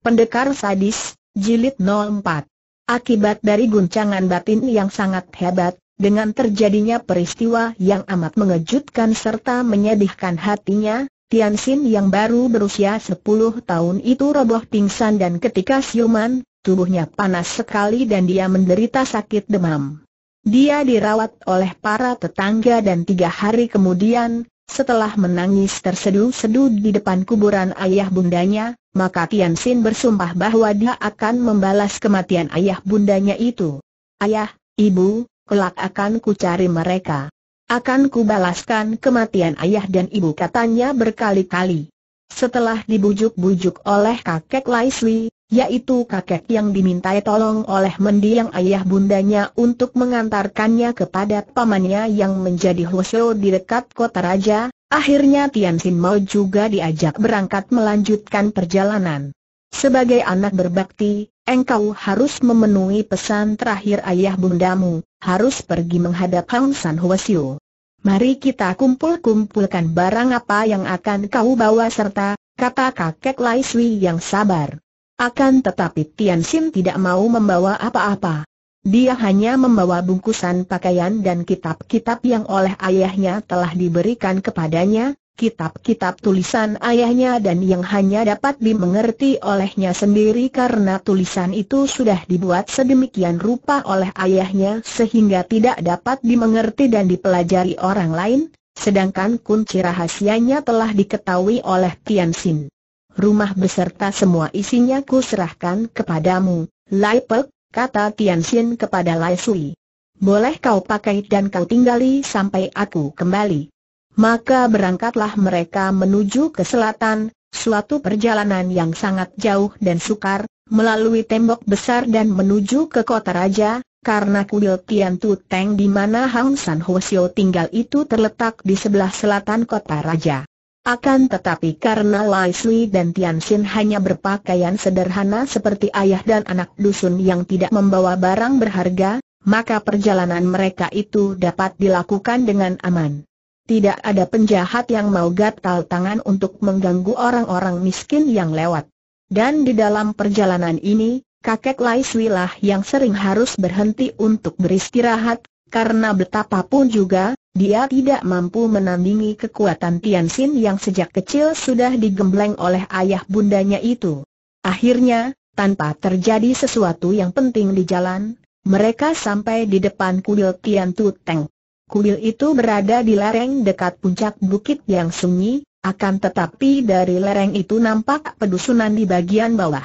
Pendekar Sadis, Jilid 04 Akibat dari guncangan batin yang sangat hebat, dengan terjadinya peristiwa yang amat mengejutkan serta menyedihkan hatinya, Tian Xin yang baru berusia 10 tahun itu roboh pingsan dan ketika siuman, tubuhnya panas sekali dan dia menderita sakit demam. Dia dirawat oleh para tetangga dan tiga hari kemudian, setelah menangis tersedu-sedu di depan kuburan ayah bundanya, maka Tian Xin bersumpah bahwa dia akan membalas kematian ayah bundanya itu. Ayah, ibu, kelak akan ku cari mereka. Akan ku balaskan kematian ayah dan ibu katanya berkali-kali. Setelah dibujuk-bujuk oleh kakek Laisli, yaitu kakek yang dimintai tolong oleh mendiang ayah bundanya untuk mengantarkannya kepada pamannya yang menjadi hosyo di dekat kota raja, akhirnya Tian Sin Mao juga diajak berangkat melanjutkan perjalanan. Sebagai anak berbakti, engkau harus memenuhi pesan terakhir ayah bundamu, harus pergi menghadap Hang San Hwasyo. Mari kita kumpul-kumpulkan barang apa yang akan kau bawa serta, kata kakek Lai Sui yang sabar. Akan tetapi Tian Xin tidak mau membawa apa-apa. Dia hanya membawa bungkusan pakaian dan kitab-kitab yang oleh ayahnya telah diberikan kepadanya, kitab-kitab tulisan ayahnya dan yang hanya dapat dimengerti olehnya sendiri karena tulisan itu sudah dibuat sedemikian rupa oleh ayahnya sehingga tidak dapat dimengerti dan dipelajari orang lain, sedangkan kunci rahasianya telah diketahui oleh Tian Xin. Rumah beserta semua isinya kuserahkan kepadamu, Lai Pek, kata Tian Xin kepada Lai Sui. Boleh kau pakai dan kau tinggali sampai aku kembali. Maka berangkatlah mereka menuju ke selatan, suatu perjalanan yang sangat jauh dan sukar, melalui tembok besar dan menuju ke kota raja, karena kuil Tian Tu Teng di mana Hang San Sio tinggal itu terletak di sebelah selatan kota raja. Akan tetapi karena Lai Sui dan Tian Xin hanya berpakaian sederhana seperti ayah dan anak dusun yang tidak membawa barang berharga, maka perjalanan mereka itu dapat dilakukan dengan aman. Tidak ada penjahat yang mau gatal tangan untuk mengganggu orang-orang miskin yang lewat. Dan di dalam perjalanan ini, kakek lah yang sering harus berhenti untuk beristirahat, karena betapapun juga, dia tidak mampu menandingi kekuatan Tian Xin yang sejak kecil sudah digembleng oleh ayah bundanya itu. Akhirnya, tanpa terjadi sesuatu yang penting di jalan, mereka sampai di depan kuil Tian Teng. Kuil itu berada di lereng dekat puncak bukit yang sunyi, akan tetapi dari lereng itu nampak pedusunan di bagian bawah.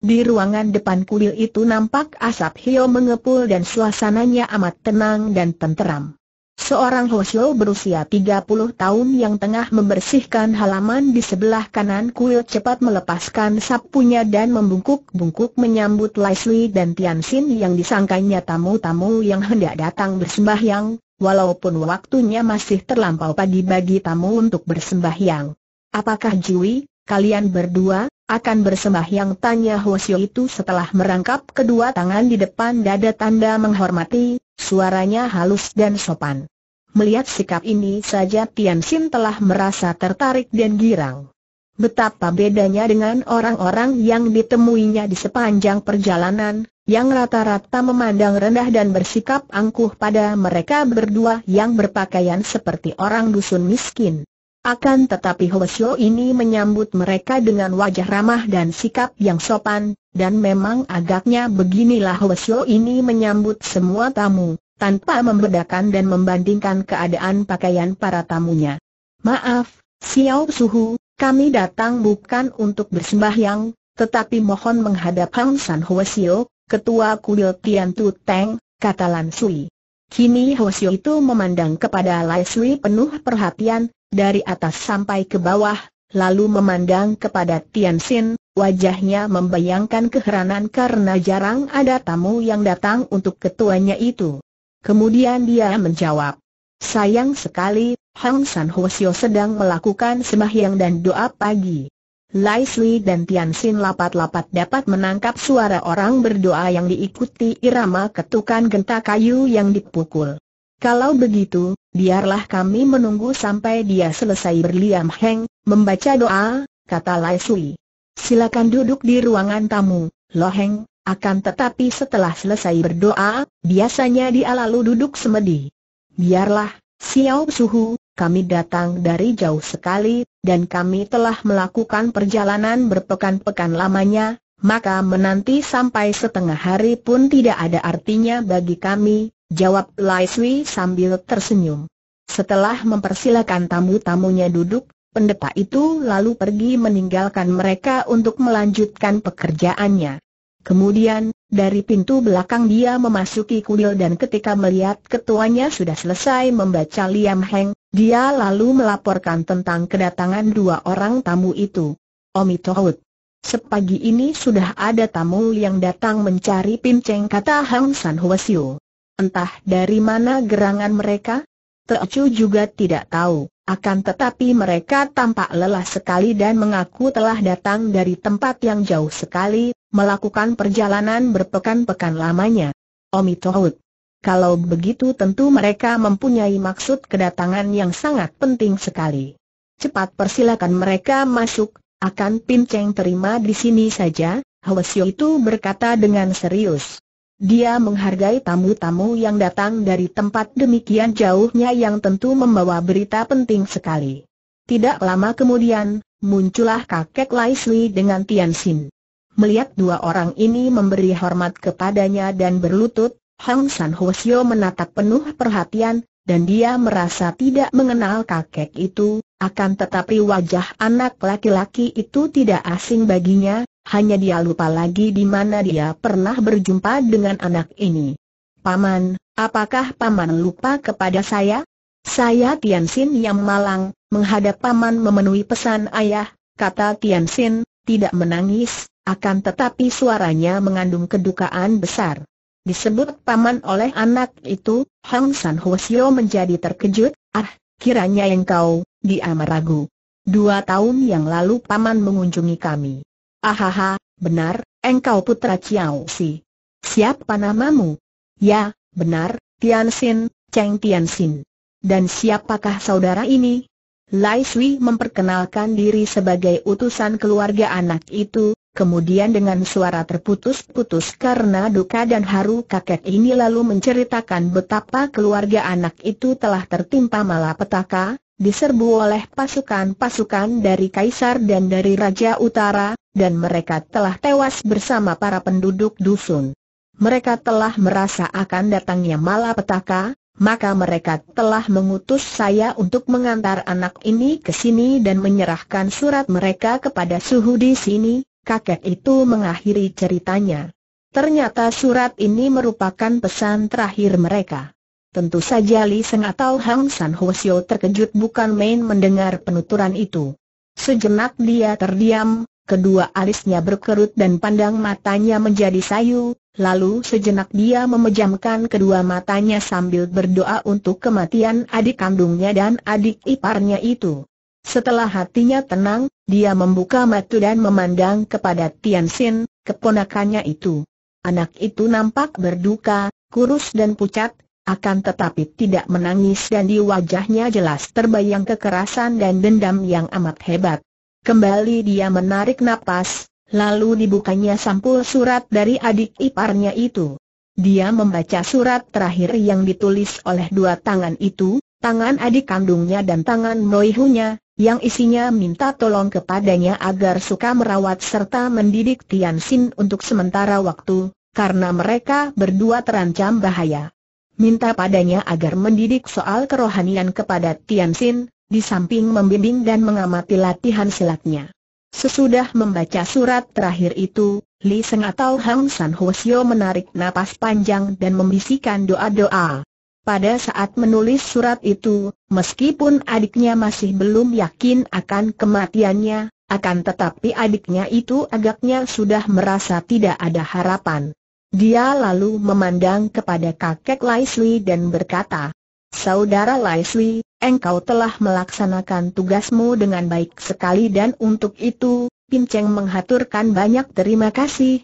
Di ruangan depan kuil itu nampak asap hio mengepul dan suasananya amat tenang dan tenteram. Seorang Hosyo berusia 30 tahun yang tengah membersihkan halaman di sebelah kanan kuil cepat melepaskan sapunya dan membungkuk-bungkuk menyambut Leslie dan Tianxin yang disangkanya tamu-tamu yang hendak datang bersembahyang, walaupun waktunya masih terlampau pagi bagi tamu untuk bersembahyang. Apakah Jui, kalian berdua, akan bersembahyang tanya Hosio itu setelah merangkap kedua tangan di depan dada tanda menghormati, suaranya halus dan sopan. Melihat sikap ini saja Tian Xin telah merasa tertarik dan girang. Betapa bedanya dengan orang-orang yang ditemuinya di sepanjang perjalanan, yang rata-rata memandang rendah dan bersikap angkuh pada mereka berdua yang berpakaian seperti orang dusun miskin. Akan tetapi Hoesio ini menyambut mereka dengan wajah ramah dan sikap yang sopan, dan memang agaknya beginilah Hoesio ini menyambut semua tamu, tanpa membedakan dan membandingkan keadaan pakaian para tamunya. Maaf, Xiao Suhu, kami datang bukan untuk bersembahyang, tetapi mohon menghadap Hang San Hwasyo, ketua kuil Tian Tu Teng, kata Lan Sui. Kini Siu itu memandang kepada Lai Sui penuh perhatian, dari atas sampai ke bawah, lalu memandang kepada Tian Xin, wajahnya membayangkan keheranan karena jarang ada tamu yang datang untuk ketuanya itu. Kemudian dia menjawab, Sayang sekali, Hang San Siu sedang melakukan sembahyang dan doa pagi. Leslie dan Tianxin lapat-lapat dapat menangkap suara orang berdoa yang diikuti irama ketukan genta kayu yang dipukul. Kalau begitu, biarlah kami menunggu sampai dia selesai berliam heng, membaca doa, kata Sui. Silakan duduk di ruangan tamu, heng. akan tetapi setelah selesai berdoa, biasanya dia lalu duduk semedi. Biarlah, Xiao Suhu, kami datang dari jauh sekali dan kami telah melakukan perjalanan berpekan-pekan lamanya, maka menanti sampai setengah hari pun tidak ada artinya bagi kami, jawab Lai Sui sambil tersenyum. Setelah mempersilakan tamu-tamunya duduk, pendeta itu lalu pergi meninggalkan mereka untuk melanjutkan pekerjaannya. Kemudian, dari pintu belakang dia memasuki kuil dan ketika melihat ketuanya sudah selesai membaca Liam Heng, dia lalu melaporkan tentang kedatangan dua orang tamu itu. Omi Tohut. Sepagi ini sudah ada tamu yang datang mencari pinceng kata Hang San Huasio. Entah dari mana gerangan mereka? Teocu juga tidak tahu, akan tetapi mereka tampak lelah sekali dan mengaku telah datang dari tempat yang jauh sekali, melakukan perjalanan berpekan-pekan lamanya. Omi Tohut, kalau begitu tentu mereka mempunyai maksud kedatangan yang sangat penting sekali. Cepat persilakan mereka masuk, akan pinceng terima di sini saja, Siu itu berkata dengan serius. Dia menghargai tamu-tamu yang datang dari tempat demikian jauhnya yang tentu membawa berita penting sekali. Tidak lama kemudian, muncullah kakek Lai Laisli dengan Tian Xin. Melihat dua orang ini memberi hormat kepadanya dan berlutut, Hang San Hwasyo menatap penuh perhatian, dan dia merasa tidak mengenal kakek itu, akan tetapi wajah anak laki-laki itu tidak asing baginya, hanya dia lupa lagi di mana dia pernah berjumpa dengan anak ini. Paman, apakah Paman lupa kepada saya? Saya Tiansin yang malang, menghadap Paman memenuhi pesan ayah, kata Tiansin, tidak menangis, akan tetapi suaranya mengandung kedukaan besar. Disebut paman oleh anak itu, Hang San Hwasyo menjadi terkejut, ah, kiranya engkau, dia meragu. Dua tahun yang lalu paman mengunjungi kami. Ahaha, benar, engkau putra Chiao Si. Siapa namamu? Ya, benar, Tianxin, Cheng Tianxin. Dan siapakah saudara ini? Lai Sui memperkenalkan diri sebagai utusan keluarga anak itu, Kemudian dengan suara terputus-putus karena duka dan haru kakek ini lalu menceritakan betapa keluarga anak itu telah tertimpa malapetaka, diserbu oleh pasukan-pasukan dari Kaisar dan dari Raja Utara, dan mereka telah tewas bersama para penduduk dusun. Mereka telah merasa akan datangnya malapetaka, maka mereka telah mengutus saya untuk mengantar anak ini ke sini dan menyerahkan surat mereka kepada suhu di sini, kakek itu mengakhiri ceritanya. Ternyata surat ini merupakan pesan terakhir mereka. Tentu saja Li Seng atau Hang San Sio terkejut bukan main mendengar penuturan itu. Sejenak dia terdiam, kedua alisnya berkerut dan pandang matanya menjadi sayu, lalu sejenak dia memejamkan kedua matanya sambil berdoa untuk kematian adik kandungnya dan adik iparnya itu. Setelah hatinya tenang, dia membuka mata dan memandang kepada Tian Xin, keponakannya itu. Anak itu nampak berduka, kurus dan pucat, akan tetapi tidak menangis dan di wajahnya jelas terbayang kekerasan dan dendam yang amat hebat. Kembali dia menarik napas, lalu dibukanya sampul surat dari adik iparnya itu. Dia membaca surat terakhir yang ditulis oleh dua tangan itu, tangan adik kandungnya dan tangan noihunya, yang isinya minta tolong kepadanya agar suka merawat serta mendidik Tian Xin untuk sementara waktu, karena mereka berdua terancam bahaya. Minta padanya agar mendidik soal kerohanian kepada Tian Xin, di samping membimbing dan mengamati latihan silatnya. Sesudah membaca surat terakhir itu, Li Seng atau Hang San Hwasyo menarik napas panjang dan membisikkan doa-doa. Pada saat menulis surat itu, meskipun adiknya masih belum yakin akan kematiannya, akan tetapi adiknya itu agaknya sudah merasa tidak ada harapan. Dia lalu memandang kepada kakek Laisli dan berkata, Saudara Laisli, engkau telah melaksanakan tugasmu dengan baik sekali dan untuk itu, Pinceng menghaturkan banyak terima kasih,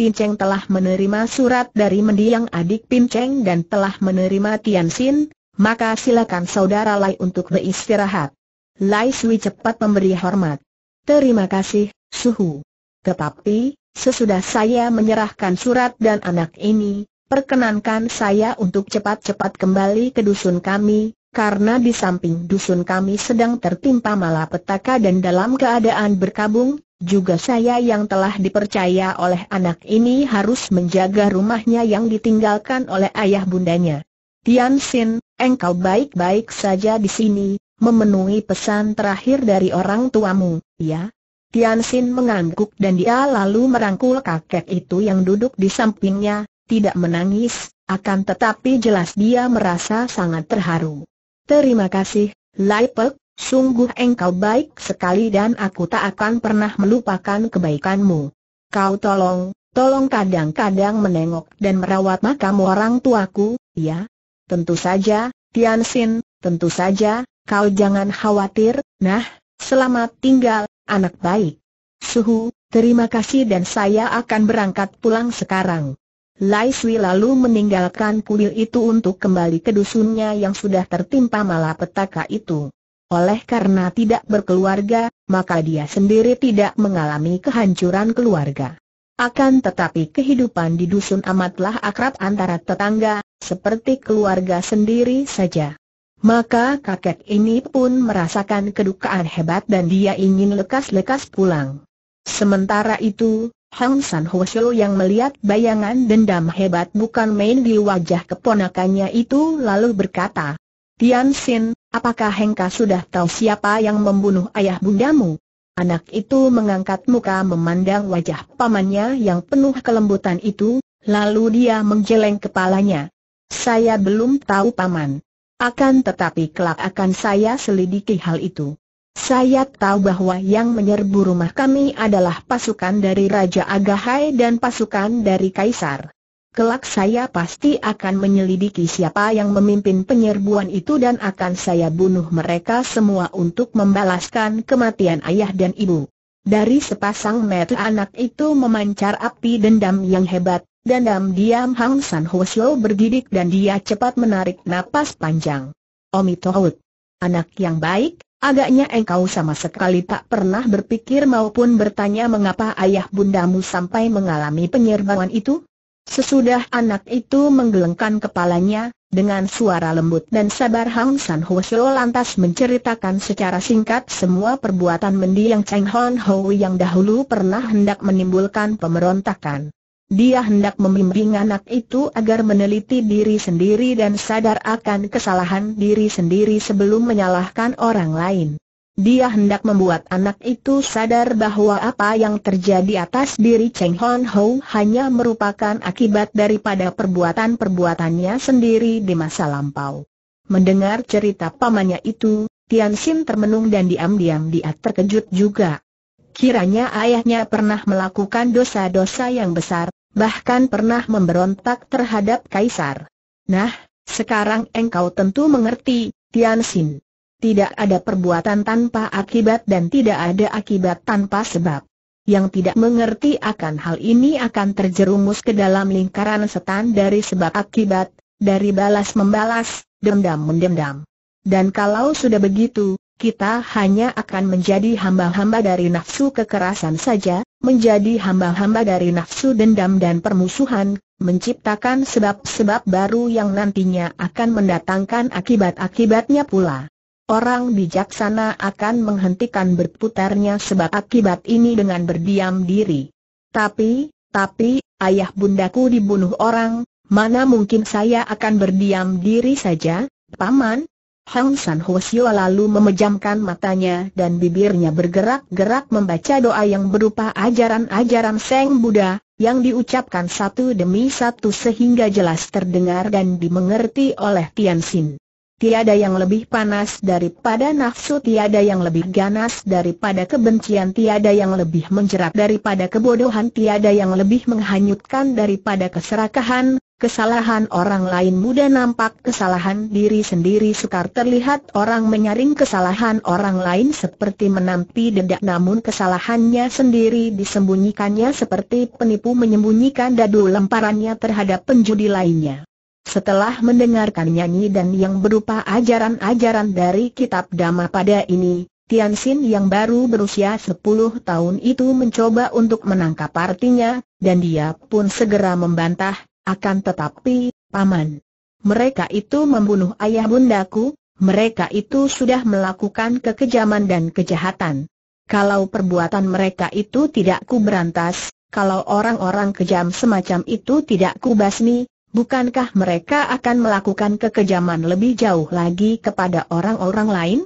Pinceng telah menerima surat dari mendiang adik Pinceng dan telah menerima Tian Xin, maka silakan saudara Lai untuk beristirahat. Lai Sui cepat memberi hormat. Terima kasih, Suhu. Tetapi, sesudah saya menyerahkan surat dan anak ini, perkenankan saya untuk cepat-cepat kembali ke dusun kami, karena di samping dusun kami sedang tertimpa malapetaka dan dalam keadaan berkabung, juga saya yang telah dipercaya oleh anak ini harus menjaga rumahnya yang ditinggalkan oleh ayah bundanya. Tian Xin, engkau baik-baik saja di sini, memenuhi pesan terakhir dari orang tuamu, ya? Tian Xin mengangguk dan dia lalu merangkul kakek itu yang duduk di sampingnya, tidak menangis, akan tetapi jelas dia merasa sangat terharu. Terima kasih, Lai Pek, Sungguh engkau baik sekali dan aku tak akan pernah melupakan kebaikanmu. Kau tolong, tolong kadang-kadang menengok dan merawat makam orang tuaku, ya? Tentu saja, Tian Xin, tentu saja, kau jangan khawatir, nah, selamat tinggal, anak baik. Suhu, terima kasih dan saya akan berangkat pulang sekarang. Lai Sui lalu meninggalkan kuil itu untuk kembali ke dusunnya yang sudah tertimpa malapetaka itu. Oleh karena tidak berkeluarga, maka dia sendiri tidak mengalami kehancuran keluarga. Akan tetapi kehidupan di dusun amatlah akrab antara tetangga, seperti keluarga sendiri saja. Maka kakek ini pun merasakan kedukaan hebat dan dia ingin lekas-lekas pulang. Sementara itu, Hong San Ho Shou yang melihat bayangan dendam hebat bukan main di wajah keponakannya itu lalu berkata, Tian Xin, apakah Hengka sudah tahu siapa yang membunuh ayah bundamu? Anak itu mengangkat muka memandang wajah pamannya yang penuh kelembutan itu, lalu dia menggeleng kepalanya. Saya belum tahu paman. Akan tetapi kelak akan saya selidiki hal itu. Saya tahu bahwa yang menyerbu rumah kami adalah pasukan dari Raja Agahai dan pasukan dari Kaisar. Kelak saya pasti akan menyelidiki siapa yang memimpin penyerbuan itu dan akan saya bunuh mereka semua untuk membalaskan kematian ayah dan ibu. Dari sepasang mata anak itu memancar api dendam yang hebat, dendam diam Hang San Hosio bergidik dan dia cepat menarik napas panjang. Omi Tohut, anak yang baik, agaknya engkau sama sekali tak pernah berpikir maupun bertanya mengapa ayah bundamu sampai mengalami penyerbuan itu? Sesudah anak itu menggelengkan kepalanya, dengan suara lembut dan sabar Hang San Ho lantas menceritakan secara singkat semua perbuatan mendiang Cheng Hon Ho yang dahulu pernah hendak menimbulkan pemberontakan. Dia hendak membimbing anak itu agar meneliti diri sendiri dan sadar akan kesalahan diri sendiri sebelum menyalahkan orang lain. Dia hendak membuat anak itu sadar bahwa apa yang terjadi atas diri Cheng Hon Ho hanya merupakan akibat daripada perbuatan-perbuatannya sendiri di masa lampau. Mendengar cerita pamannya itu, Tian Xin termenung dan diam-diam dia terkejut juga. Kiranya ayahnya pernah melakukan dosa-dosa yang besar, bahkan pernah memberontak terhadap kaisar. Nah, sekarang engkau tentu mengerti, Tian Xin. Tidak ada perbuatan tanpa akibat dan tidak ada akibat tanpa sebab. Yang tidak mengerti akan hal ini akan terjerumus ke dalam lingkaran setan dari sebab akibat, dari balas membalas, dendam mendendam. Dan kalau sudah begitu, kita hanya akan menjadi hamba-hamba dari nafsu kekerasan saja, menjadi hamba-hamba dari nafsu dendam dan permusuhan, menciptakan sebab-sebab baru yang nantinya akan mendatangkan akibat-akibatnya pula. Orang bijaksana akan menghentikan berputarnya sebab akibat ini dengan berdiam diri. Tapi, tapi, ayah bundaku dibunuh orang, mana mungkin saya akan berdiam diri saja, Paman? Hang San Hosio lalu memejamkan matanya dan bibirnya bergerak-gerak membaca doa yang berupa ajaran-ajaran Seng Buddha, yang diucapkan satu demi satu sehingga jelas terdengar dan dimengerti oleh Tian Xin. Tiada yang lebih panas daripada nafsu, tiada yang lebih ganas daripada kebencian, tiada yang lebih menjerat daripada kebodohan, tiada yang lebih menghanyutkan daripada keserakahan, kesalahan orang lain mudah nampak kesalahan diri sendiri sukar terlihat orang menyaring kesalahan orang lain seperti menampi dedak namun kesalahannya sendiri disembunyikannya seperti penipu menyembunyikan dadu lemparannya terhadap penjudi lainnya. Setelah mendengarkan nyanyi dan yang berupa ajaran-ajaran dari kitab Dhamma pada ini, Tian Xin yang baru berusia 10 tahun itu mencoba untuk menangkap artinya, dan dia pun segera membantah, akan tetapi, Paman. Mereka itu membunuh ayah bundaku, mereka itu sudah melakukan kekejaman dan kejahatan. Kalau perbuatan mereka itu tidak ku kalau orang-orang kejam semacam itu tidak kubasmi bukankah mereka akan melakukan kekejaman lebih jauh lagi kepada orang-orang lain?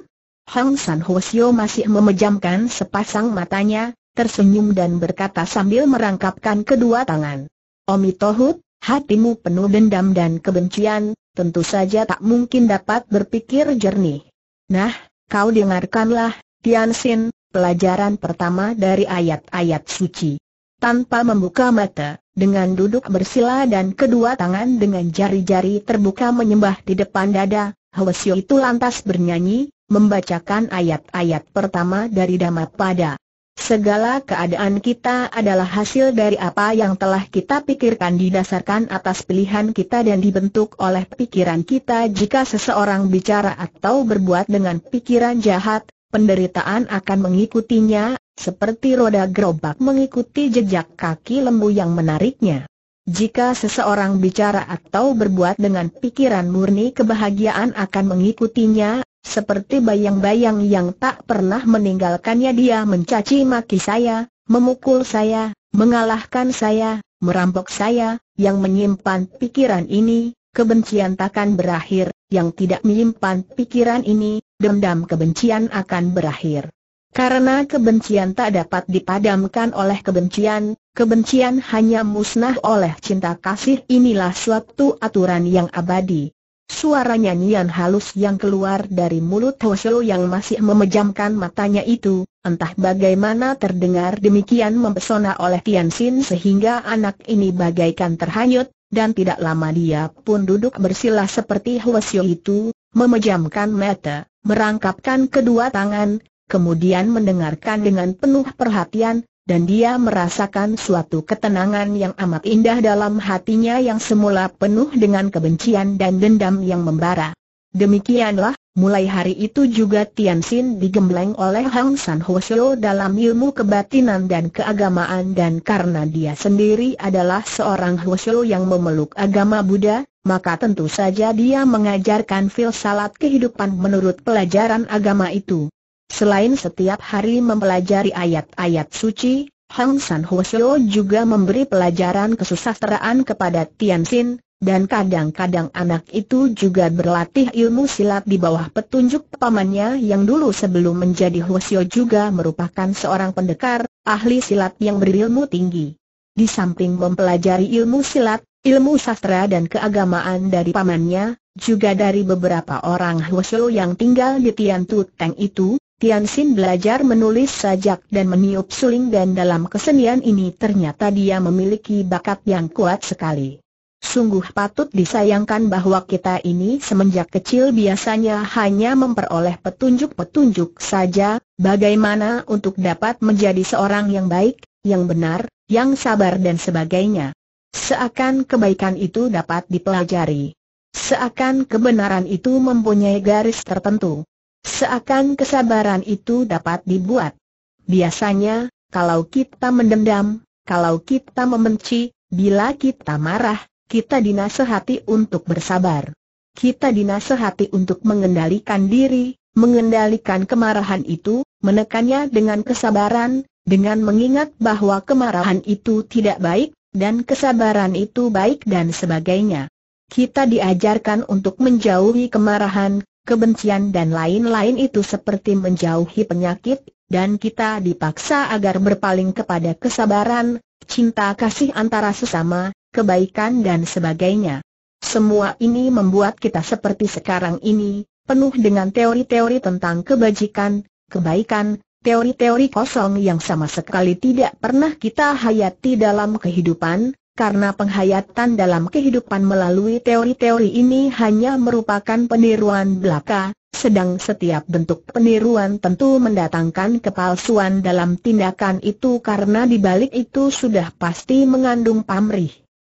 Hang San Hwasyo masih memejamkan sepasang matanya, tersenyum dan berkata sambil merangkapkan kedua tangan. Omi Tohut, hatimu penuh dendam dan kebencian, tentu saja tak mungkin dapat berpikir jernih. Nah, kau dengarkanlah, Tianxin, pelajaran pertama dari ayat-ayat suci. Tanpa membuka mata, dengan duduk bersila dan kedua tangan dengan jari-jari terbuka menyembah di depan dada, Hwasyo itu lantas bernyanyi, membacakan ayat-ayat pertama dari pada. Segala keadaan kita adalah hasil dari apa yang telah kita pikirkan didasarkan atas pilihan kita dan dibentuk oleh pikiran kita jika seseorang bicara atau berbuat dengan pikiran jahat, penderitaan akan mengikutinya, seperti roda gerobak mengikuti jejak kaki lembu yang menariknya. Jika seseorang bicara atau berbuat dengan pikiran murni kebahagiaan akan mengikutinya, seperti bayang-bayang yang tak pernah meninggalkannya dia mencaci maki saya, memukul saya, mengalahkan saya, merampok saya, yang menyimpan pikiran ini, kebencian takkan berakhir, yang tidak menyimpan pikiran ini, dendam kebencian akan berakhir. Karena kebencian tak dapat dipadamkan oleh kebencian, kebencian hanya musnah oleh cinta kasih inilah suatu aturan yang abadi. Suara nyanyian halus yang keluar dari mulut Hoseo yang masih memejamkan matanya itu, entah bagaimana terdengar demikian mempesona oleh Tian Xin sehingga anak ini bagaikan terhanyut, dan tidak lama dia pun duduk bersila seperti Huesio itu, memejamkan mata, merangkapkan kedua tangan, kemudian mendengarkan dengan penuh perhatian, dan dia merasakan suatu ketenangan yang amat indah dalam hatinya yang semula penuh dengan kebencian dan dendam yang membara. Demikianlah, mulai hari itu juga Tian Xin digembleng oleh Hang San Hoseo dalam ilmu kebatinan dan keagamaan dan karena dia sendiri adalah seorang Hoseo yang memeluk agama Buddha, maka tentu saja dia mengajarkan filsafat kehidupan menurut pelajaran agama itu. Selain setiap hari mempelajari ayat-ayat suci, Hang San Hoseo juga memberi pelajaran kesusasteraan kepada Tian Xin, dan kadang-kadang anak itu juga berlatih ilmu silat di bawah petunjuk pamannya yang dulu sebelum menjadi Hoseo juga merupakan seorang pendekar, ahli silat yang berilmu tinggi. Di samping mempelajari ilmu silat, ilmu sastra dan keagamaan dari pamannya, juga dari beberapa orang Hwasyo yang tinggal di Tian Tu Teng itu, Tian Xin belajar menulis sajak dan meniup suling dan dalam kesenian ini ternyata dia memiliki bakat yang kuat sekali. Sungguh patut disayangkan bahwa kita ini semenjak kecil biasanya hanya memperoleh petunjuk-petunjuk saja, bagaimana untuk dapat menjadi seorang yang baik, yang benar, yang sabar dan sebagainya. Seakan kebaikan itu dapat dipelajari. Seakan kebenaran itu mempunyai garis tertentu. Seakan kesabaran itu dapat dibuat. Biasanya, kalau kita mendendam, kalau kita membenci, bila kita marah, kita dinasehati untuk bersabar. Kita dinasehati untuk mengendalikan diri, mengendalikan kemarahan itu, menekannya dengan kesabaran, dengan mengingat bahwa kemarahan itu tidak baik, dan kesabaran itu baik dan sebagainya. Kita diajarkan untuk menjauhi kemarahan, kebencian dan lain-lain itu seperti menjauhi penyakit, dan kita dipaksa agar berpaling kepada kesabaran, cinta kasih antara sesama, kebaikan dan sebagainya. Semua ini membuat kita seperti sekarang ini, penuh dengan teori-teori tentang kebajikan, kebaikan, teori-teori kosong yang sama sekali tidak pernah kita hayati dalam kehidupan, karena penghayatan dalam kehidupan melalui teori-teori ini hanya merupakan peniruan belaka, sedang setiap bentuk peniruan tentu mendatangkan kepalsuan dalam tindakan itu karena di balik itu sudah pasti mengandung pamrih.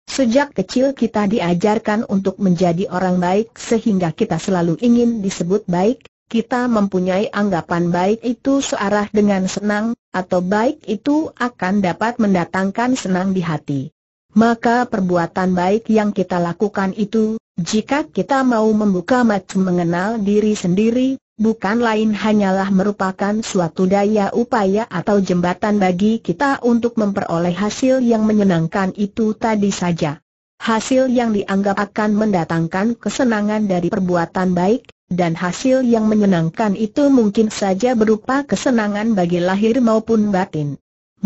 Sejak kecil kita diajarkan untuk menjadi orang baik sehingga kita selalu ingin disebut baik, kita mempunyai anggapan baik itu searah dengan senang, atau baik itu akan dapat mendatangkan senang di hati maka perbuatan baik yang kita lakukan itu, jika kita mau membuka mata mengenal diri sendiri, bukan lain hanyalah merupakan suatu daya upaya atau jembatan bagi kita untuk memperoleh hasil yang menyenangkan itu tadi saja. Hasil yang dianggap akan mendatangkan kesenangan dari perbuatan baik, dan hasil yang menyenangkan itu mungkin saja berupa kesenangan bagi lahir maupun batin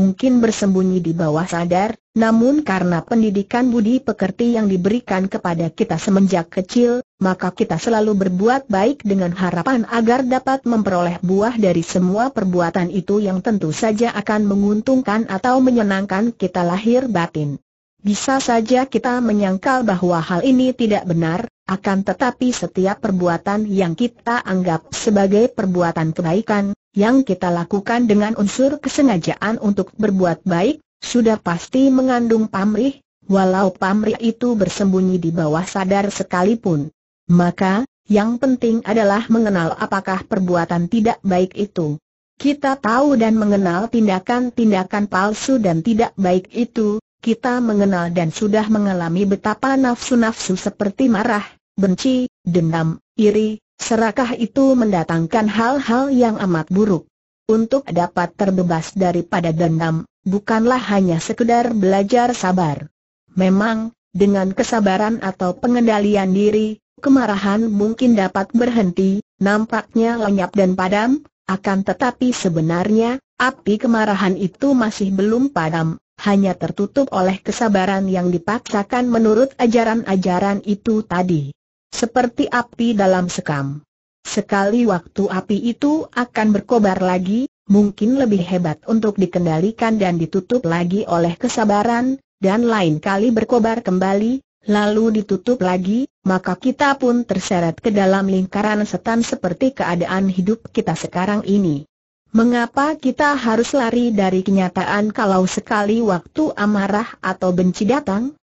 mungkin bersembunyi di bawah sadar, namun karena pendidikan budi pekerti yang diberikan kepada kita semenjak kecil, maka kita selalu berbuat baik dengan harapan agar dapat memperoleh buah dari semua perbuatan itu yang tentu saja akan menguntungkan atau menyenangkan kita lahir batin. Bisa saja kita menyangkal bahwa hal ini tidak benar, akan tetapi setiap perbuatan yang kita anggap sebagai perbuatan kebaikan, yang kita lakukan dengan unsur kesengajaan untuk berbuat baik, sudah pasti mengandung pamrih, walau pamrih itu bersembunyi di bawah sadar sekalipun. Maka, yang penting adalah mengenal apakah perbuatan tidak baik itu. Kita tahu dan mengenal tindakan-tindakan palsu dan tidak baik itu, kita mengenal dan sudah mengalami betapa nafsu-nafsu seperti marah, benci, dendam, iri, Serakah itu mendatangkan hal-hal yang amat buruk. Untuk dapat terbebas daripada dendam, bukanlah hanya sekedar belajar sabar. Memang, dengan kesabaran atau pengendalian diri, kemarahan mungkin dapat berhenti, nampaknya lenyap dan padam, akan tetapi sebenarnya, api kemarahan itu masih belum padam, hanya tertutup oleh kesabaran yang dipaksakan menurut ajaran-ajaran itu tadi. Seperti api dalam sekam. Sekali waktu api itu akan berkobar lagi, mungkin lebih hebat untuk dikendalikan dan ditutup lagi oleh kesabaran, dan lain kali berkobar kembali, lalu ditutup lagi, maka kita pun terseret ke dalam lingkaran setan seperti keadaan hidup kita sekarang ini. Mengapa kita harus lari dari kenyataan kalau sekali waktu amarah atau benci datang?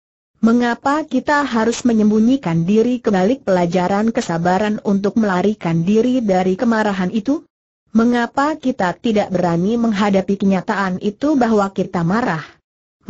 Mengapa kita harus menyembunyikan diri kebalik pelajaran kesabaran untuk melarikan diri dari kemarahan itu? Mengapa kita tidak berani menghadapi kenyataan itu bahwa kita marah?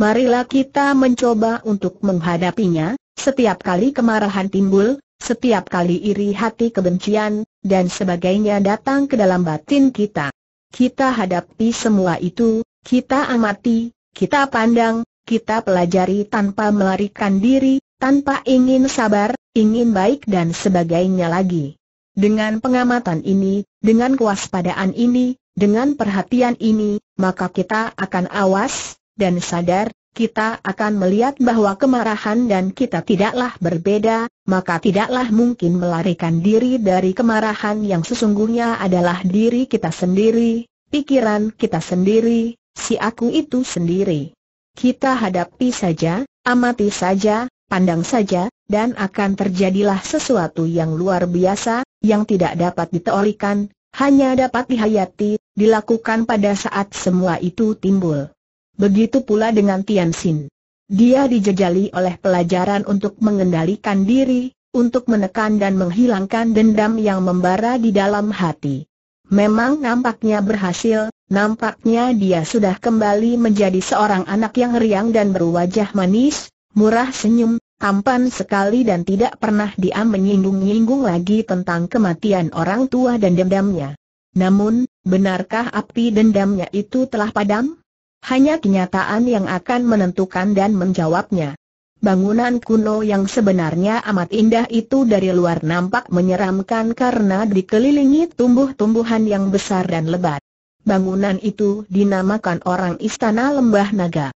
Marilah kita mencoba untuk menghadapinya, setiap kali kemarahan timbul, setiap kali iri hati kebencian, dan sebagainya datang ke dalam batin kita. Kita hadapi semua itu, kita amati, kita pandang, kita pelajari tanpa melarikan diri, tanpa ingin sabar, ingin baik dan sebagainya lagi. Dengan pengamatan ini, dengan kewaspadaan ini, dengan perhatian ini, maka kita akan awas, dan sadar, kita akan melihat bahwa kemarahan dan kita tidaklah berbeda, maka tidaklah mungkin melarikan diri dari kemarahan yang sesungguhnya adalah diri kita sendiri, pikiran kita sendiri, si aku itu sendiri. Kita hadapi saja, amati saja, pandang saja, dan akan terjadilah sesuatu yang luar biasa, yang tidak dapat diteorikan, hanya dapat dihayati, dilakukan pada saat semua itu timbul. Begitu pula dengan Tian Xin. Dia dijejali oleh pelajaran untuk mengendalikan diri, untuk menekan dan menghilangkan dendam yang membara di dalam hati. Memang nampaknya berhasil, nampaknya dia sudah kembali menjadi seorang anak yang riang dan berwajah manis, murah senyum, tampan sekali dan tidak pernah dia menyinggung-nyinggung lagi tentang kematian orang tua dan dendamnya. Namun, benarkah api dendamnya itu telah padam? Hanya kenyataan yang akan menentukan dan menjawabnya. Bangunan kuno yang sebenarnya amat indah itu dari luar nampak menyeramkan karena dikelilingi tumbuh-tumbuhan yang besar dan lebat. Bangunan itu dinamakan orang Istana Lembah Naga.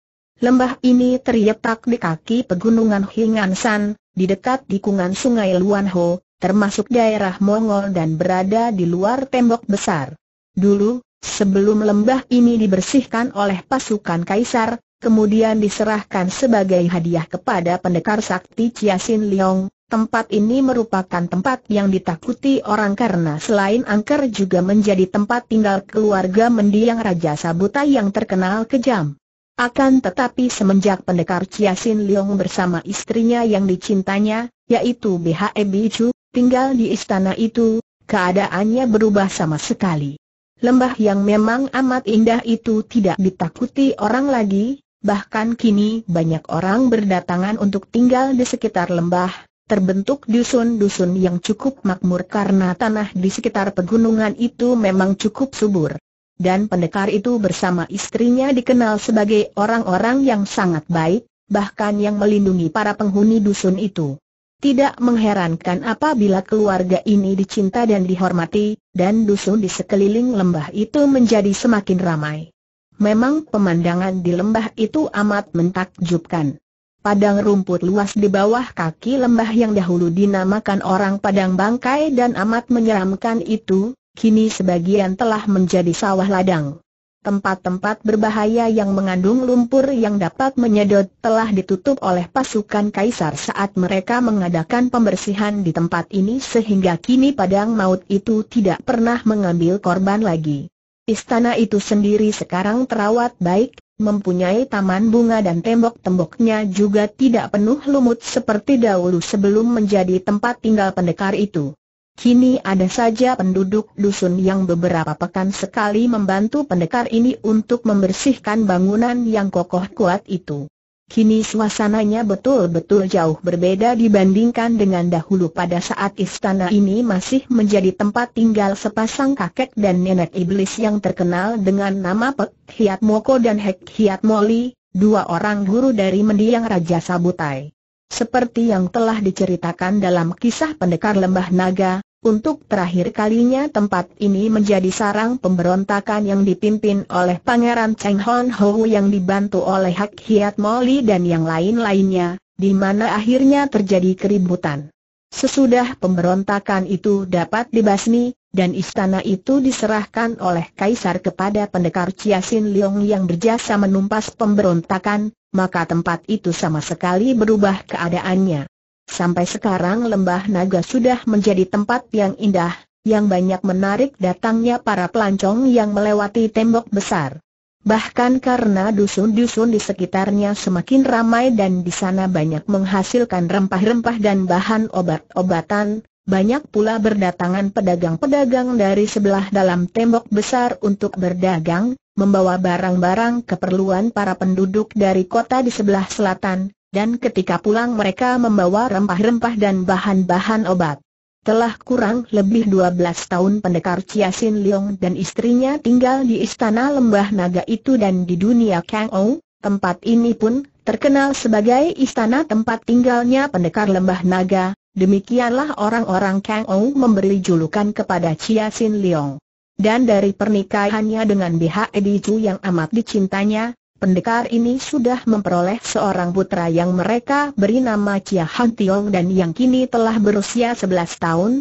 Lembah ini terletak di kaki pegunungan Hingansan, di dekat tikungan sungai Luanho, termasuk daerah Mongol dan berada di luar tembok besar. Dulu, sebelum lembah ini dibersihkan oleh pasukan kaisar, kemudian diserahkan sebagai hadiah kepada pendekar sakti Chiasin Liong. Tempat ini merupakan tempat yang ditakuti orang karena selain angker juga menjadi tempat tinggal keluarga mendiang Raja Sabuta yang terkenal kejam. Akan tetapi semenjak pendekar Chiasin Liong bersama istrinya yang dicintanya, yaitu BHE Bicu, tinggal di istana itu, keadaannya berubah sama sekali. Lembah yang memang amat indah itu tidak ditakuti orang lagi, bahkan kini banyak orang berdatangan untuk tinggal di sekitar lembah, terbentuk dusun-dusun yang cukup makmur karena tanah di sekitar pegunungan itu memang cukup subur. Dan pendekar itu bersama istrinya dikenal sebagai orang-orang yang sangat baik, bahkan yang melindungi para penghuni dusun itu. Tidak mengherankan apabila keluarga ini dicinta dan dihormati, dan dusun di sekeliling lembah itu menjadi semakin ramai. Memang pemandangan di lembah itu amat mentakjubkan. Padang rumput luas di bawah kaki lembah yang dahulu dinamakan orang padang bangkai dan amat menyeramkan itu, kini sebagian telah menjadi sawah ladang. Tempat-tempat berbahaya yang mengandung lumpur yang dapat menyedot telah ditutup oleh pasukan kaisar saat mereka mengadakan pembersihan di tempat ini sehingga kini padang maut itu tidak pernah mengambil korban lagi. Istana itu sendiri sekarang terawat baik, mempunyai taman bunga dan tembok-temboknya juga tidak penuh lumut seperti dahulu sebelum menjadi tempat tinggal pendekar itu. Kini ada saja penduduk dusun yang beberapa pekan sekali membantu pendekar ini untuk membersihkan bangunan yang kokoh kuat itu. Kini suasananya betul-betul jauh berbeda dibandingkan dengan dahulu pada saat istana ini masih menjadi tempat tinggal sepasang kakek dan nenek iblis yang terkenal dengan nama Pek Hiat Moko dan Hek Hiat Moli, dua orang guru dari mendiang Raja Sabutai. Seperti yang telah diceritakan dalam kisah pendekar lembah naga, untuk terakhir kalinya tempat ini menjadi sarang pemberontakan yang dipimpin oleh Pangeran Cheng Hon Ho yang dibantu oleh Hak Hiat Moli dan yang lain-lainnya, di mana akhirnya terjadi keributan. Sesudah pemberontakan itu dapat dibasmi, dan istana itu diserahkan oleh Kaisar kepada pendekar Chia Sin Leong yang berjasa menumpas pemberontakan, maka tempat itu sama sekali berubah keadaannya. Sampai sekarang lembah naga sudah menjadi tempat yang indah, yang banyak menarik datangnya para pelancong yang melewati tembok besar. Bahkan karena dusun-dusun di sekitarnya semakin ramai dan di sana banyak menghasilkan rempah-rempah dan bahan obat-obatan, banyak pula berdatangan pedagang-pedagang dari sebelah dalam tembok besar untuk berdagang, membawa barang-barang keperluan para penduduk dari kota di sebelah selatan, dan ketika pulang mereka membawa rempah-rempah dan bahan-bahan obat. Telah kurang lebih 12 tahun pendekar Chia Sin Leong dan istrinya tinggal di istana lembah naga itu dan di dunia Kang Ou, tempat ini pun terkenal sebagai istana tempat tinggalnya pendekar lembah naga, demikianlah orang-orang Kang Ou memberi julukan kepada Chia Sin Leong. Dan dari pernikahannya dengan Di Chu yang amat dicintanya, pendekar ini sudah memperoleh seorang putra yang mereka beri nama Chia Han Tiong dan yang kini telah berusia 11 tahun.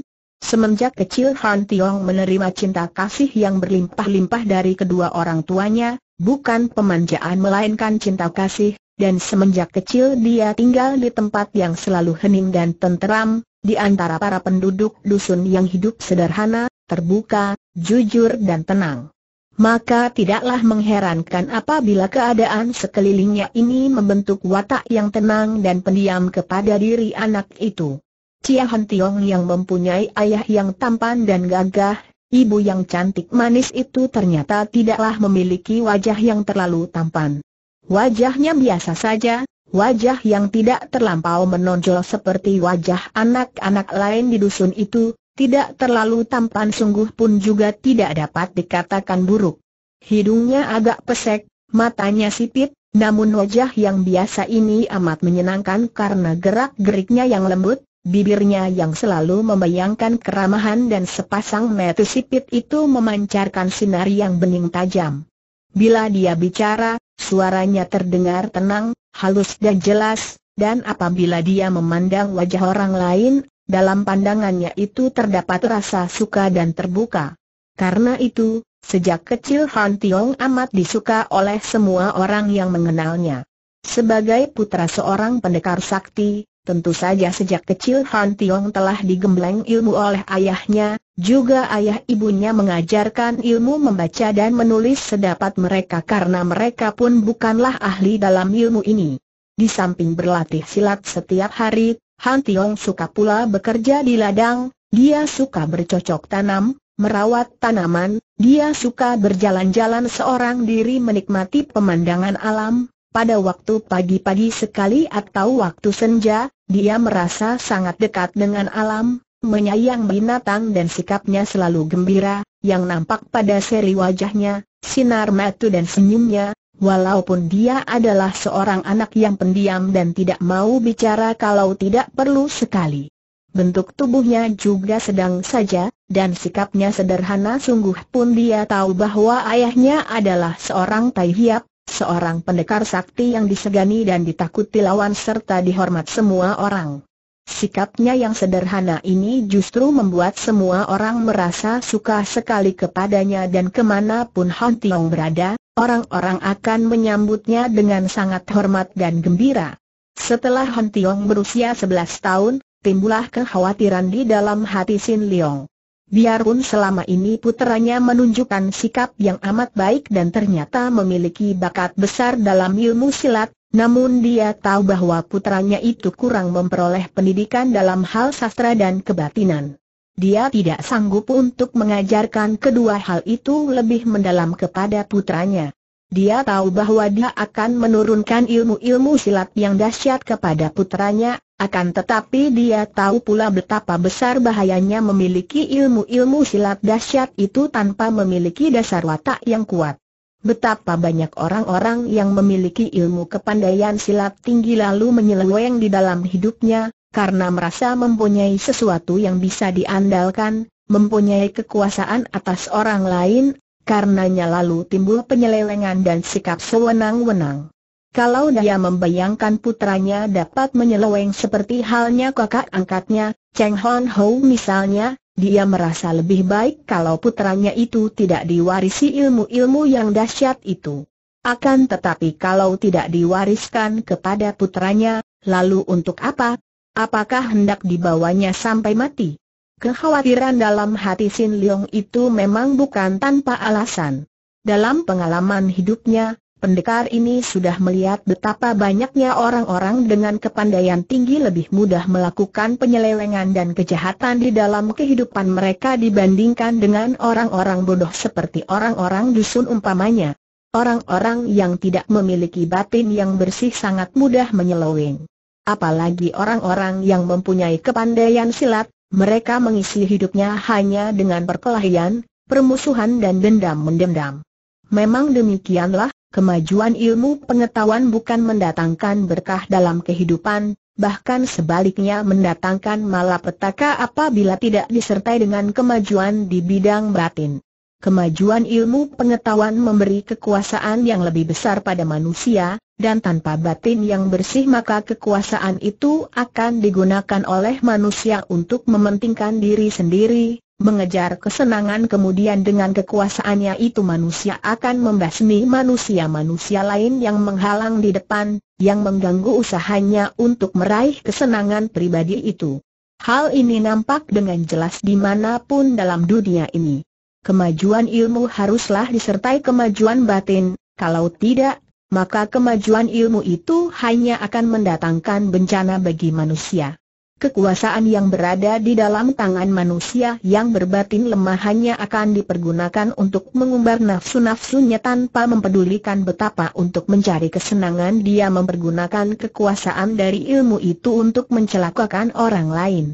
Semenjak kecil Han Tiong menerima cinta kasih yang berlimpah-limpah dari kedua orang tuanya, bukan pemanjaan melainkan cinta kasih, dan semenjak kecil dia tinggal di tempat yang selalu hening dan tenteram, di antara para penduduk dusun yang hidup sederhana, terbuka, jujur dan tenang maka tidaklah mengherankan apabila keadaan sekelilingnya ini membentuk watak yang tenang dan pendiam kepada diri anak itu. Cia Han Tiong yang mempunyai ayah yang tampan dan gagah, ibu yang cantik manis itu ternyata tidaklah memiliki wajah yang terlalu tampan. Wajahnya biasa saja, wajah yang tidak terlampau menonjol seperti wajah anak-anak lain di dusun itu, tidak terlalu tampan sungguh pun juga tidak dapat dikatakan buruk. Hidungnya agak pesek, matanya sipit, namun wajah yang biasa ini amat menyenangkan karena gerak-geriknya yang lembut, bibirnya yang selalu membayangkan keramahan dan sepasang mata sipit itu memancarkan sinar yang bening tajam. Bila dia bicara, suaranya terdengar tenang, halus dan jelas, dan apabila dia memandang wajah orang lain, dalam pandangannya itu terdapat rasa suka dan terbuka. Karena itu, sejak kecil Han Tiong amat disuka oleh semua orang yang mengenalnya. Sebagai putra seorang pendekar sakti, tentu saja sejak kecil Han Tiong telah digembleng ilmu oleh ayahnya, juga ayah ibunya mengajarkan ilmu membaca dan menulis sedapat mereka karena mereka pun bukanlah ahli dalam ilmu ini. Di samping berlatih silat setiap hari, Han Tiong suka pula bekerja di ladang, dia suka bercocok tanam, merawat tanaman, dia suka berjalan-jalan seorang diri menikmati pemandangan alam. Pada waktu pagi-pagi sekali atau waktu senja, dia merasa sangat dekat dengan alam, menyayang binatang dan sikapnya selalu gembira, yang nampak pada seri wajahnya, sinar mata dan senyumnya, Walaupun dia adalah seorang anak yang pendiam dan tidak mau bicara kalau tidak perlu sekali. Bentuk tubuhnya juga sedang saja, dan sikapnya sederhana sungguh pun dia tahu bahwa ayahnya adalah seorang tai hiap, seorang pendekar sakti yang disegani dan ditakuti lawan serta dihormat semua orang. Sikapnya yang sederhana ini justru membuat semua orang merasa suka sekali kepadanya dan kemanapun Han Tiong berada, orang-orang akan menyambutnya dengan sangat hormat dan gembira. Setelah Han Tiong berusia 11 tahun, timbullah kekhawatiran di dalam hati Sin Leong. Biarpun selama ini putranya menunjukkan sikap yang amat baik dan ternyata memiliki bakat besar dalam ilmu silat, namun dia tahu bahwa putranya itu kurang memperoleh pendidikan dalam hal sastra dan kebatinan. Dia tidak sanggup untuk mengajarkan kedua hal itu lebih mendalam kepada putranya. Dia tahu bahwa dia akan menurunkan ilmu-ilmu silat yang dahsyat kepada putranya, akan tetapi dia tahu pula betapa besar bahayanya memiliki ilmu-ilmu silat dahsyat itu tanpa memiliki dasar watak yang kuat. Betapa banyak orang-orang yang memiliki ilmu kepandaian silat tinggi lalu menyeleweng di dalam hidupnya, karena merasa mempunyai sesuatu yang bisa diandalkan, mempunyai kekuasaan atas orang lain, karenanya lalu timbul penyelewengan dan sikap sewenang-wenang. Kalau dia membayangkan putranya dapat menyeleweng seperti halnya kakak angkatnya, Cheng Hon Ho misalnya, dia merasa lebih baik kalau putranya itu tidak diwarisi ilmu-ilmu yang dahsyat itu. Akan tetapi kalau tidak diwariskan kepada putranya, lalu untuk apa? Apakah hendak dibawanya sampai mati? Kekhawatiran dalam hati Sin Leong itu memang bukan tanpa alasan. Dalam pengalaman hidupnya, Pendekar ini sudah melihat betapa banyaknya orang-orang dengan kepandaian tinggi lebih mudah melakukan penyelewengan dan kejahatan di dalam kehidupan mereka dibandingkan dengan orang-orang bodoh seperti orang-orang dusun umpamanya. Orang-orang yang tidak memiliki batin yang bersih sangat mudah menyeleweng. Apalagi orang-orang yang mempunyai kepandaian silat, mereka mengisi hidupnya hanya dengan perkelahian, permusuhan dan dendam-mendendam. Memang demikianlah, kemajuan ilmu pengetahuan bukan mendatangkan berkah dalam kehidupan, bahkan sebaliknya mendatangkan malapetaka apabila tidak disertai dengan kemajuan di bidang batin. Kemajuan ilmu pengetahuan memberi kekuasaan yang lebih besar pada manusia, dan tanpa batin yang bersih maka kekuasaan itu akan digunakan oleh manusia untuk mementingkan diri sendiri, mengejar kesenangan kemudian dengan kekuasaannya itu manusia akan membasmi manusia-manusia lain yang menghalang di depan, yang mengganggu usahanya untuk meraih kesenangan pribadi itu. Hal ini nampak dengan jelas dimanapun dalam dunia ini. Kemajuan ilmu haruslah disertai kemajuan batin, kalau tidak, maka kemajuan ilmu itu hanya akan mendatangkan bencana bagi manusia. Kekuasaan yang berada di dalam tangan manusia yang berbatin lemah hanya akan dipergunakan untuk mengumbar nafsu-nafsunya tanpa mempedulikan betapa untuk mencari kesenangan dia mempergunakan kekuasaan dari ilmu itu untuk mencelakakan orang lain.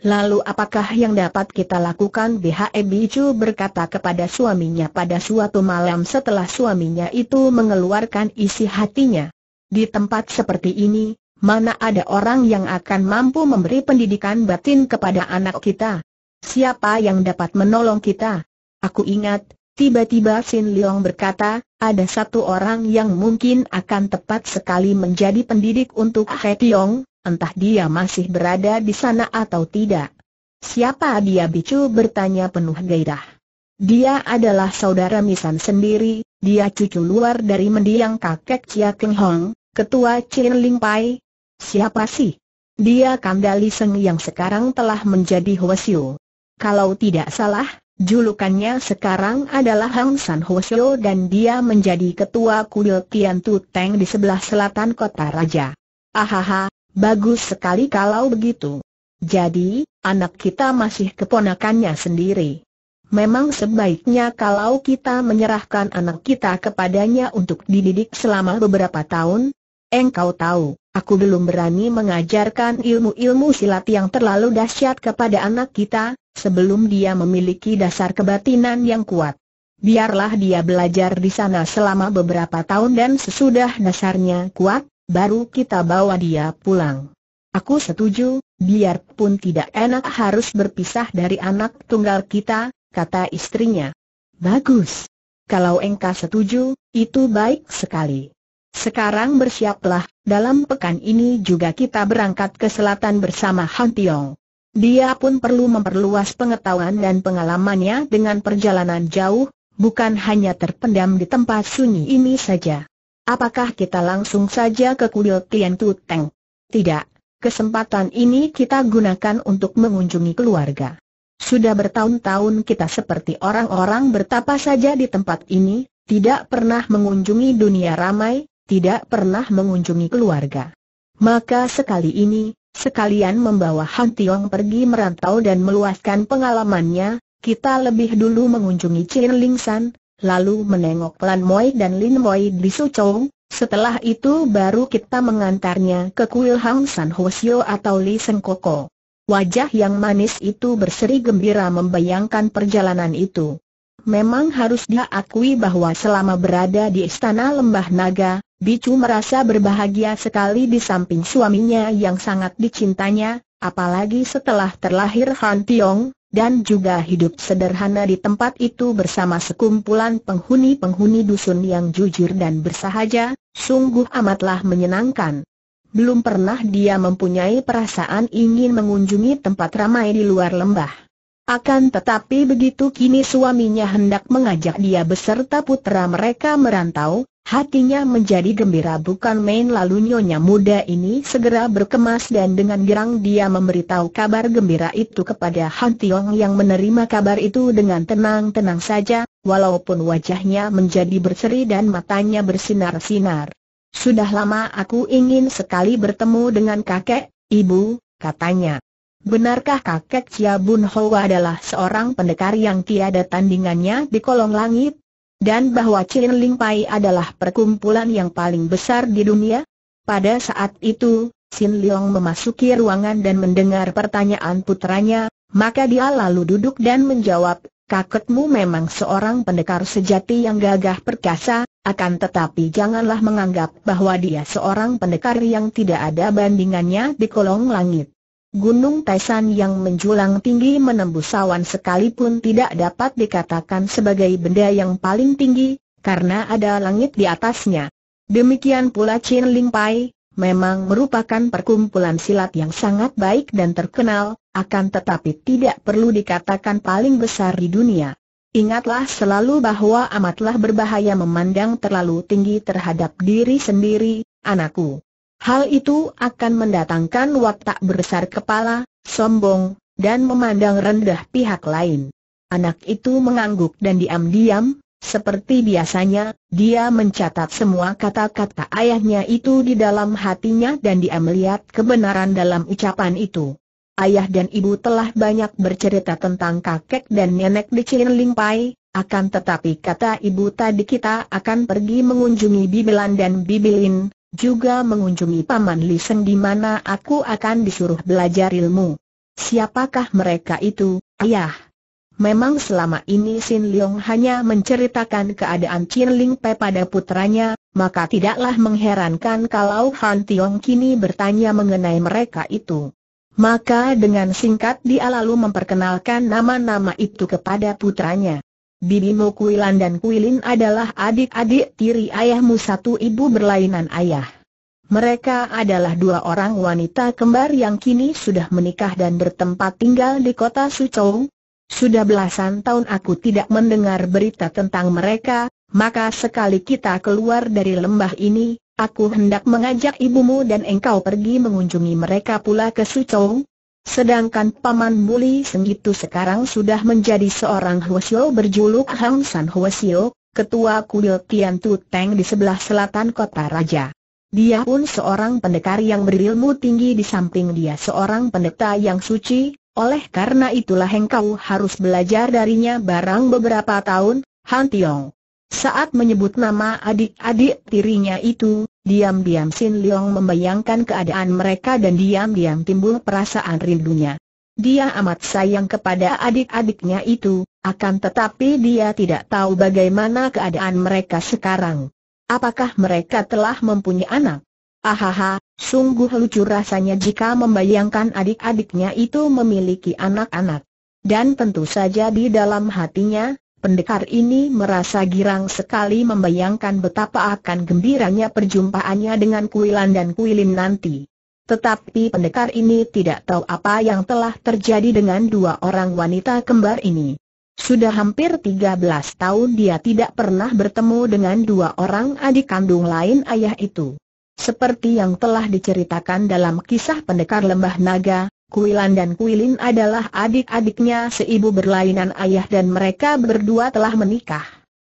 Lalu apakah yang dapat kita lakukan? BHE Bicu berkata kepada suaminya pada suatu malam setelah suaminya itu mengeluarkan isi hatinya. Di tempat seperti ini, mana ada orang yang akan mampu memberi pendidikan batin kepada anak kita? Siapa yang dapat menolong kita? Aku ingat, tiba-tiba Sin Leong berkata, ada satu orang yang mungkin akan tepat sekali menjadi pendidik untuk ah He Tiong, entah dia masih berada di sana atau tidak. Siapa dia Bicu bertanya penuh gairah. Dia adalah saudara Misan sendiri, dia cucu luar dari mendiang kakek Chia Keng Hong, ketua Chin Ling Pai, Siapa sih? Dia Kandali Seng yang sekarang telah menjadi Hwasyo. Kalau tidak salah, julukannya sekarang adalah Hang San Hwasyo dan dia menjadi ketua kuil Tian Tuteng di sebelah selatan kota raja. Ahaha, bagus sekali kalau begitu. Jadi, anak kita masih keponakannya sendiri. Memang sebaiknya kalau kita menyerahkan anak kita kepadanya untuk dididik selama beberapa tahun, engkau tahu. Aku belum berani mengajarkan ilmu-ilmu silat yang terlalu dahsyat kepada anak kita, sebelum dia memiliki dasar kebatinan yang kuat. Biarlah dia belajar di sana selama beberapa tahun dan sesudah dasarnya kuat, baru kita bawa dia pulang. Aku setuju, biarpun tidak enak harus berpisah dari anak tunggal kita, kata istrinya. Bagus. Kalau engkau setuju, itu baik sekali. Sekarang bersiaplah, dalam pekan ini juga kita berangkat ke selatan bersama Han Tiong. Dia pun perlu memperluas pengetahuan dan pengalamannya dengan perjalanan jauh, bukan hanya terpendam di tempat sunyi ini saja. Apakah kita langsung saja ke kuil Tian Tu Teng? Tidak, kesempatan ini kita gunakan untuk mengunjungi keluarga. Sudah bertahun-tahun kita seperti orang-orang bertapa saja di tempat ini, tidak pernah mengunjungi dunia ramai, tidak pernah mengunjungi keluarga. Maka sekali ini, sekalian membawa Han Tiong pergi merantau dan meluaskan pengalamannya, kita lebih dulu mengunjungi Chin Ling San, lalu menengok Lan Moi dan Lin Moi di Suchong, setelah itu baru kita mengantarnya ke kuil Hang San Hosio atau Li Seng Koko. Wajah yang manis itu berseri gembira membayangkan perjalanan itu. Memang harus dia akui bahwa selama berada di istana lembah naga, Bicu merasa berbahagia sekali di samping suaminya yang sangat dicintanya, apalagi setelah terlahir Han Tiong, dan juga hidup sederhana di tempat itu bersama sekumpulan penghuni-penghuni dusun yang jujur dan bersahaja, sungguh amatlah menyenangkan. Belum pernah dia mempunyai perasaan ingin mengunjungi tempat ramai di luar lembah. Akan tetapi begitu kini suaminya hendak mengajak dia beserta putra mereka merantau, hatinya menjadi gembira bukan main lalu nyonya muda ini segera berkemas dan dengan gerang dia memberitahu kabar gembira itu kepada Han Tiong yang menerima kabar itu dengan tenang-tenang saja, walaupun wajahnya menjadi berseri dan matanya bersinar-sinar. Sudah lama aku ingin sekali bertemu dengan kakek, ibu, katanya. Benarkah kakek Chia Bun Hoa adalah seorang pendekar yang tiada tandingannya di kolong langit? Dan bahwa Chin Ling Pai adalah perkumpulan yang paling besar di dunia? Pada saat itu, Sin Leong memasuki ruangan dan mendengar pertanyaan putranya, maka dia lalu duduk dan menjawab, kakekmu memang seorang pendekar sejati yang gagah perkasa, akan tetapi janganlah menganggap bahwa dia seorang pendekar yang tidak ada bandingannya di kolong langit. Gunung Taisan yang menjulang tinggi menembus awan sekalipun tidak dapat dikatakan sebagai benda yang paling tinggi, karena ada langit di atasnya. Demikian pula Chin Ling Pai, memang merupakan perkumpulan silat yang sangat baik dan terkenal, akan tetapi tidak perlu dikatakan paling besar di dunia. Ingatlah selalu bahwa amatlah berbahaya memandang terlalu tinggi terhadap diri sendiri, anakku. Hal itu akan mendatangkan watak besar kepala, sombong, dan memandang rendah pihak lain. Anak itu mengangguk dan diam-diam, seperti biasanya, dia mencatat semua kata-kata ayahnya itu di dalam hatinya dan dia melihat kebenaran dalam ucapan itu. Ayah dan ibu telah banyak bercerita tentang kakek dan nenek di Cilin Pai, akan tetapi kata ibu tadi kita akan pergi mengunjungi Bibilan dan Bibilin, juga mengunjungi Paman Lisen di mana aku akan disuruh belajar ilmu. Siapakah mereka itu, ayah? Memang selama ini Sin Leong hanya menceritakan keadaan Chin Ling Pe pada putranya, maka tidaklah mengherankan kalau Han Tiong kini bertanya mengenai mereka itu. Maka dengan singkat dia lalu memperkenalkan nama-nama itu kepada putranya. Bibimo Kuilan dan Kuilin adalah adik-adik tiri ayahmu satu ibu berlainan ayah. Mereka adalah dua orang wanita kembar yang kini sudah menikah dan bertempat tinggal di kota Suzhou. Sudah belasan tahun aku tidak mendengar berita tentang mereka, maka sekali kita keluar dari lembah ini, aku hendak mengajak ibumu dan engkau pergi mengunjungi mereka pula ke Suzhou. Sedangkan Paman Muli Senggitu sekarang sudah menjadi seorang Huasio berjuluk Hang San Huasio, ketua kuil Tian Tu Teng di sebelah selatan kota raja. Dia pun seorang pendekar yang berilmu tinggi di samping dia seorang pendeta yang suci, oleh karena itulah engkau harus belajar darinya barang beberapa tahun, Han Tiong. Saat menyebut nama adik-adik tirinya itu, Diam-diam Sin Leong membayangkan keadaan mereka dan diam-diam timbul perasaan rindunya. Dia amat sayang kepada adik-adiknya itu, akan tetapi dia tidak tahu bagaimana keadaan mereka sekarang. Apakah mereka telah mempunyai anak? Ahaha, sungguh lucu rasanya jika membayangkan adik-adiknya itu memiliki anak-anak. Dan tentu saja di dalam hatinya, Pendekar ini merasa girang sekali membayangkan betapa akan gembiranya perjumpaannya dengan Kuilan dan Kuilin nanti. Tetapi pendekar ini tidak tahu apa yang telah terjadi dengan dua orang wanita kembar ini. Sudah hampir 13 tahun dia tidak pernah bertemu dengan dua orang adik kandung lain ayah itu. Seperti yang telah diceritakan dalam kisah pendekar lembah naga, Kuilan dan Kuilin adalah adik-adiknya seibu berlainan ayah dan mereka berdua telah menikah.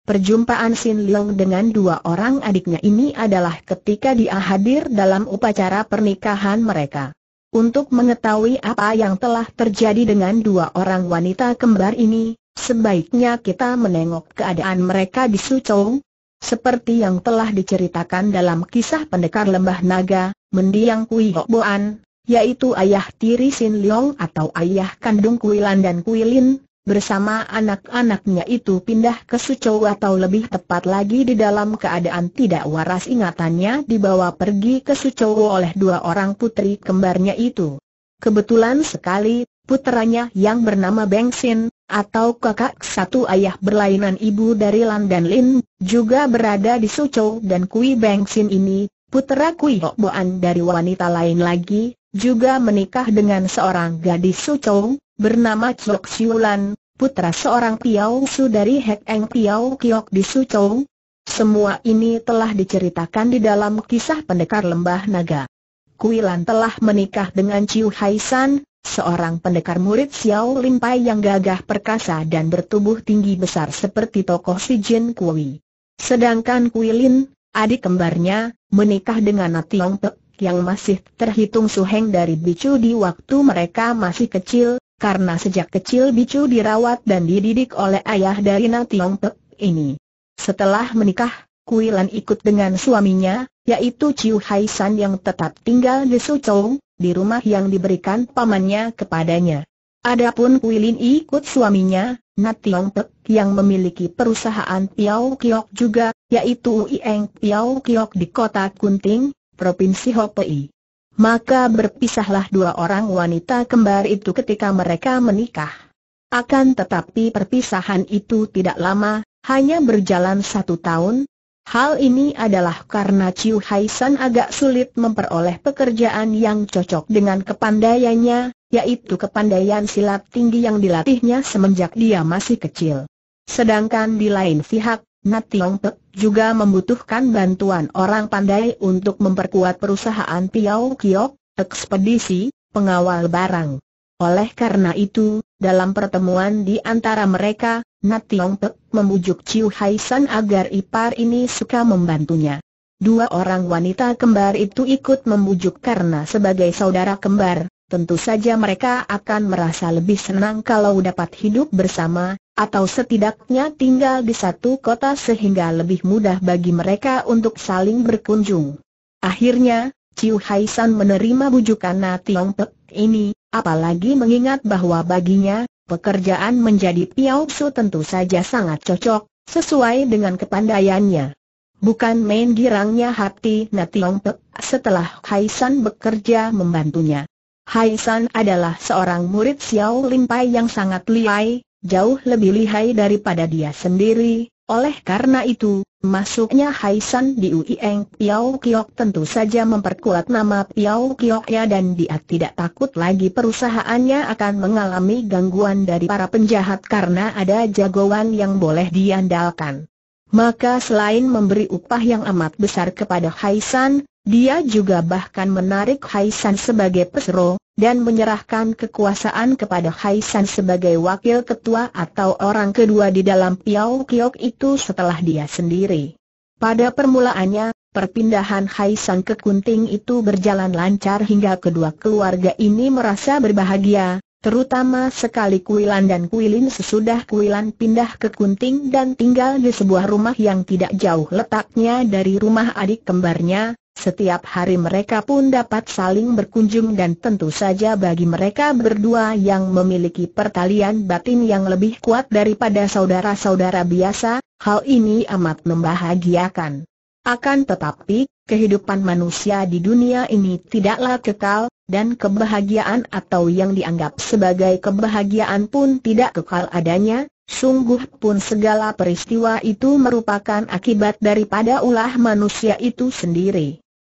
Perjumpaan Sin Leong dengan dua orang adiknya ini adalah ketika dia hadir dalam upacara pernikahan mereka. Untuk mengetahui apa yang telah terjadi dengan dua orang wanita kembar ini, sebaiknya kita menengok keadaan mereka di Sucong. Seperti yang telah diceritakan dalam kisah pendekar lembah naga, mendiang Kui Hok Boan yaitu ayah tiri Sin Leong atau ayah kandung Kuilan dan Kuilin, bersama anak-anaknya itu pindah ke Suzhou atau lebih tepat lagi di dalam keadaan tidak waras ingatannya dibawa pergi ke Suzhou oleh dua orang putri kembarnya itu. Kebetulan sekali, putranya yang bernama Beng Sin, atau kakak satu ayah berlainan ibu dari Lan dan Lin, juga berada di Suzhou dan Kui Beng Sin ini, putra Kui Boan dari wanita lain lagi, juga menikah dengan seorang gadis Sucong, bernama Chok Siulan, putra seorang Piao Su dari Hek Eng Piao Kiok di Sucong. Semua ini telah diceritakan di dalam kisah pendekar lembah naga. Kuilan telah menikah dengan Chiu Hai San, seorang pendekar murid Xiao Limpai yang gagah perkasa dan bertubuh tinggi besar seperti tokoh Si Jin Kui. Sedangkan Kuilin, adik kembarnya, menikah dengan Nationg Pek yang masih terhitung suheng dari Bicu di waktu mereka masih kecil, karena sejak kecil Bicu dirawat dan dididik oleh ayah dari Nationg Pek ini. Setelah menikah, Kuilan ikut dengan suaminya, yaitu Ciu Hai San yang tetap tinggal di Sucong, di rumah yang diberikan pamannya kepadanya. Adapun Kuilin ikut suaminya, Nationg Pek yang memiliki perusahaan Piao Kiok juga, yaitu Ueng Piao Kiok di kota Kunting, Provinsi Hopei. Maka berpisahlah dua orang wanita kembar itu ketika mereka menikah. Akan tetapi perpisahan itu tidak lama, hanya berjalan satu tahun. Hal ini adalah karena Chiu Hai San agak sulit memperoleh pekerjaan yang cocok dengan kepandaiannya, yaitu kepandaian silat tinggi yang dilatihnya semenjak dia masih kecil. Sedangkan di lain pihak, Nat Tiong Pek juga membutuhkan bantuan orang pandai untuk memperkuat perusahaan Piau Kiok, ekspedisi, pengawal barang. Oleh karena itu, dalam pertemuan di antara mereka, Nat Tiong Pek membujuk Chiu Hai San agar ipar ini suka membantunya. Dua orang wanita kembar itu ikut membujuk karena sebagai saudara kembar, tentu saja mereka akan merasa lebih senang kalau dapat hidup bersama, atau setidaknya tinggal di satu kota sehingga lebih mudah bagi mereka untuk saling berkunjung. Akhirnya, Chiu Hai San menerima bujukan Na Tiong Pek ini, apalagi mengingat bahwa baginya, pekerjaan menjadi Piao Su tentu saja sangat cocok, sesuai dengan kepandaiannya. Bukan main girangnya hati Na Tiong Pek setelah Hai San bekerja membantunya. Hai San adalah seorang murid Xiao Limpai yang sangat liai, jauh lebih lihai daripada dia sendiri, oleh karena itu, masuknya San di Uieng Piao Kiok tentu saja memperkuat nama Piao Kiok ya dan dia tidak takut lagi perusahaannya akan mengalami gangguan dari para penjahat karena ada jagoan yang boleh diandalkan. Maka selain memberi upah yang amat besar kepada San, dia juga bahkan menarik Haisan sebagai pesro dan menyerahkan kekuasaan kepada Haisan sebagai wakil ketua atau orang kedua di dalam Piao Kiok itu setelah dia sendiri. Pada permulaannya, perpindahan Haisan ke Kunting itu berjalan lancar hingga kedua keluarga ini merasa berbahagia, terutama sekali Kuilan dan Kuilin sesudah Kuilan pindah ke Kunting dan tinggal di sebuah rumah yang tidak jauh letaknya dari rumah adik kembarnya, setiap hari mereka pun dapat saling berkunjung dan tentu saja bagi mereka berdua yang memiliki pertalian batin yang lebih kuat daripada saudara-saudara biasa, hal ini amat membahagiakan. Akan tetapi, kehidupan manusia di dunia ini tidaklah kekal, dan kebahagiaan atau yang dianggap sebagai kebahagiaan pun tidak kekal adanya, sungguh pun segala peristiwa itu merupakan akibat daripada ulah manusia itu sendiri.